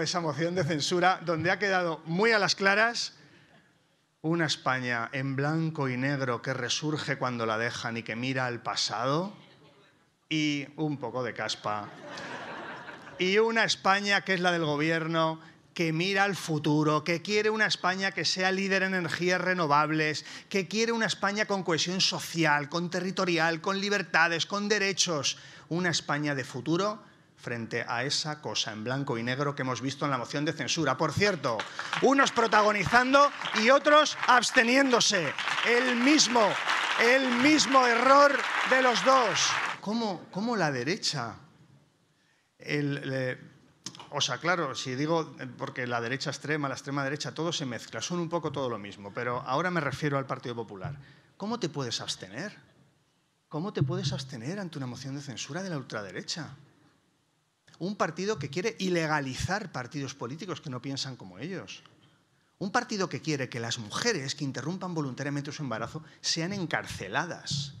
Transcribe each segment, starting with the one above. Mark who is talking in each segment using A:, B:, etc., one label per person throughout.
A: esa moción de censura donde ha quedado muy a las claras una España en blanco y negro que resurge cuando la dejan y que mira al pasado y un poco de caspa. Y una España que es la del gobierno que mira al futuro, que quiere una España que sea líder en energías renovables, que quiere una España con cohesión social, con territorial, con libertades, con derechos, una España de futuro frente a esa cosa en blanco y negro que hemos visto en la moción de censura. Por cierto, unos protagonizando y otros absteniéndose. El mismo, el mismo error de los dos. ¿Cómo, la derecha? o sea, claro, si digo, eh, porque la derecha extrema, la extrema derecha, todo se mezcla, son un poco todo lo mismo, pero ahora me refiero al Partido Popular. ¿Cómo te puedes abstener? ¿Cómo te puedes abstener ante una moción de censura de la ultraderecha? un partido que quiere ilegalizar partidos políticos que no piensan como ellos. Un partido que quiere que las mujeres que interrumpan voluntariamente su embarazo sean encarceladas.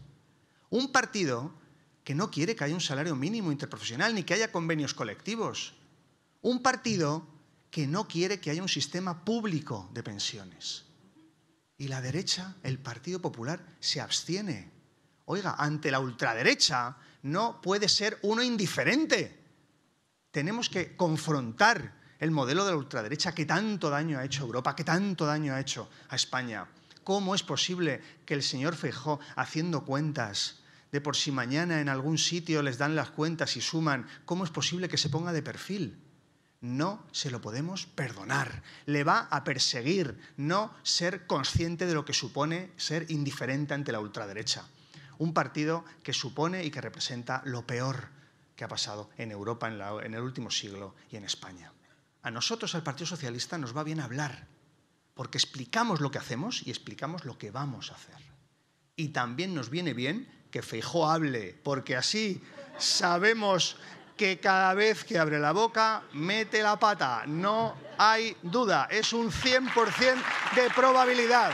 A: Un partido que no quiere que haya un salario mínimo interprofesional ni que haya convenios colectivos. Un partido que no quiere que haya un sistema público de pensiones. Y la derecha, el Partido Popular, se abstiene. Oiga, ante la ultraderecha no puede ser uno indiferente tenemos que confrontar el modelo de la ultraderecha que tanto daño ha hecho a Europa, que tanto daño ha hecho a España. ¿Cómo es posible que el señor Feijó, haciendo cuentas de por si mañana en algún sitio les dan las cuentas y suman, cómo es posible que se ponga de perfil? No se lo podemos perdonar. Le va a perseguir no ser consciente de lo que supone ser indiferente ante la ultraderecha. Un partido que supone y que representa lo peor que ha pasado en Europa en, el último siglo y en España. A nosotros, al Partido Socialista, nos va bien hablar, porque explicamos lo que hacemos y explicamos lo que vamos a hacer. Y también nos viene bien que Feijóo hable, porque así sabemos que cada vez que abre la boca mete la pata. No hay duda, es un 100% de probabilidad.